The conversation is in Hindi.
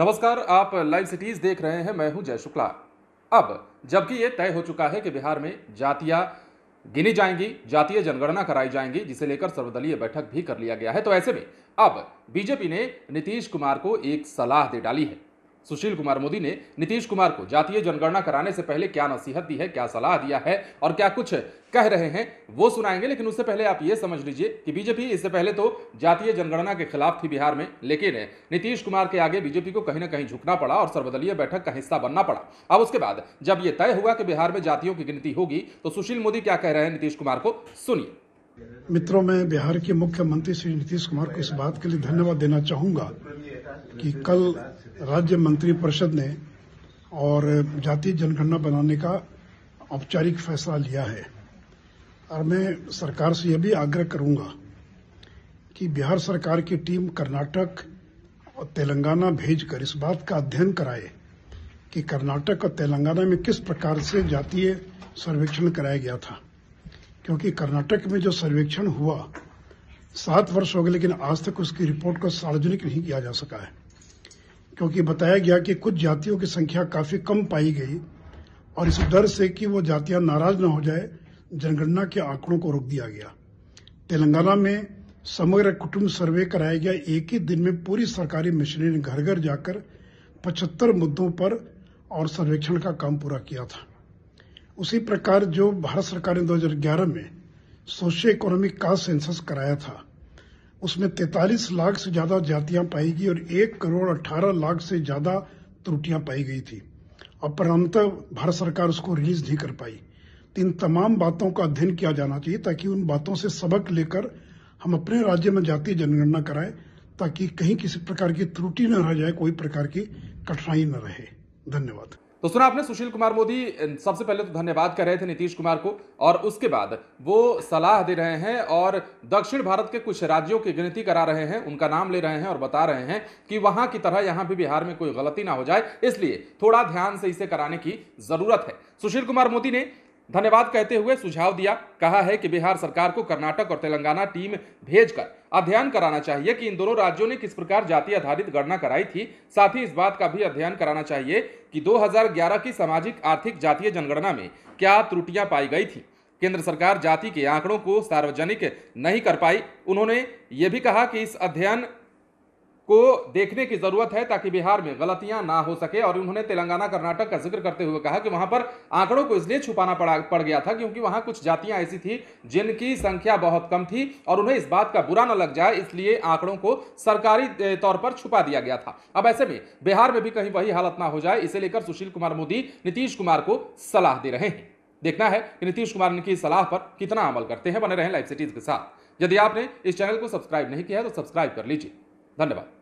नमस्कार आप लाइव सिटीज देख रहे हैं मैं हूं जय शुक्ला अब जबकि ये तय हो चुका है कि बिहार में जातियां गिनी जाएंगी जातीय जनगणना कराई जाएंगी जिसे लेकर सर्वदलीय बैठक भी कर लिया गया है तो ऐसे में अब बीजेपी ने नीतीश कुमार को एक सलाह दे डाली है सुशील कुमार मोदी ने नीतीश कुमार को जातीय जनगणना कराने से पहले क्या नसीहत दी है क्या सलाह दिया है और क्या कुछ कह रहे हैं वो सुनाएंगे लेकिन उससे पहले आप ये समझ लीजिए कि बीजेपी इससे पहले तो जातीय जनगणना के खिलाफ थी बिहार में लेकिन नीतीश कुमार के आगे बीजेपी को कहीं ना कहीं झुकना पड़ा और सर्वदलीय बैठक का हिस्सा बनना पड़ा अब उसके बाद जब ये तय हुआ कि बिहार में जातियों की गिनती होगी तो सुशील मोदी क्या कह रहे हैं नीतीश कुमार को सुनिए मित्रों में बिहार के मुख्यमंत्री श्री नीतीश कुमार को इस बात के लिए धन्यवाद देना चाहूंगा कि कल राज्य मंत्री परिषद ने और जातीय जनगणना बनाने का औपचारिक फैसला लिया है और मैं सरकार से यह भी आग्रह करूंगा कि बिहार सरकार की टीम कर्नाटक और तेलंगाना भेजकर इस बात का अध्ययन कराए कि कर्नाटक और तेलंगाना में किस प्रकार से जातीय सर्वेक्षण कराया गया था क्योंकि कर्नाटक में जो सर्वेक्षण हुआ सात वर्ष हो गए लेकिन आज तक उसकी रिपोर्ट को सार्वजनिक नहीं किया जा सका है क्योंकि बताया गया कि कुछ जातियों की संख्या काफ़ी कम पाई गई और इस डर से कि वो जातियां नाराज न हो जाए जनगणना के आंकड़ों को रोक दिया गया तेलंगाना में समग्र कुटुंब सर्वे कराया गया एक ही दिन में पूरी सरकारी मशीनरी ने घर घर जाकर पचहत्तर मुद्दों पर और सर्वेक्षण का काम पूरा किया था उसी प्रकार जो भारत सरकार ने 2011 में सोशो इकोनॉमिक का सेंसस कराया था उसमें तैतालीस लाख से ज़्यादा जातियां पाई गई और एक करोड़ अट्ठारह लाख से ज़्यादा त्रुटियां पाई गई थी और भारत सरकार उसको रिलीज नहीं कर पाई तो इन तमाम बातों का अध्ययन किया जाना चाहिए ताकि उन बातों से सबक लेकर हम अपने राज्य में जातीय जनगणना कराएं ताकि कहीं किसी प्रकार की त्रुटि न रह जाए कोई प्रकार की कठिनाई न रहे धन्यवाद तो सुना आपने सुशील कुमार मोदी सबसे पहले तो धन्यवाद कर रहे थे नीतीश कुमार को और उसके बाद वो सलाह दे रहे हैं और दक्षिण भारत के कुछ राज्यों की गिनती करा रहे हैं उनका नाम ले रहे हैं और बता रहे हैं कि वहां की तरह यहाँ भी बिहार में कोई गलती ना हो जाए इसलिए थोड़ा ध्यान से इसे कराने की ज़रूरत है सुशील कुमार मोदी ने धन्यवाद कहते हुए सुझाव दिया कहा है कि बिहार सरकार को कर्नाटक और तेलंगाना टीम भेजकर अध्ययन कराना चाहिए कि इन दोनों राज्यों ने किस प्रकार जाति आधारित गणना कराई थी साथ ही इस बात का भी अध्ययन कराना चाहिए कि 2011 की सामाजिक आर्थिक जातीय जनगणना में क्या त्रुटियां पाई गई थी केंद्र सरकार जाति के आंकड़ों को सार्वजनिक नहीं कर पाई उन्होंने ये भी कहा कि इस अध्ययन को देखने की जरूरत है ताकि बिहार में गलतियां ना हो सके और उन्होंने तेलंगाना कर्नाटक का जिक्र करते हुए कहा कि वहां पर आंकड़ों को इसलिए छुपाना पड़ा पड़ गया था क्योंकि वहां कुछ जातियां ऐसी थी जिनकी संख्या बहुत कम थी और उन्हें इस बात का बुरा न लग जाए इसलिए आंकड़ों को सरकारी तौर पर छुपा दिया गया था अब ऐसे में बिहार में भी कहीं वही हालत ना हो जाए इसे लेकर सुशील कुमार मोदी नीतीश कुमार को सलाह दे रहे हैं देखना है कि नीतीश कुमार इनकी सलाह पर कितना अमल करते हैं बने रहें लाइव सिटीज के साथ यदि आपने इस चैनल को सब्सक्राइब नहीं किया है तो सब्सक्राइब कर लीजिए धन्यवाद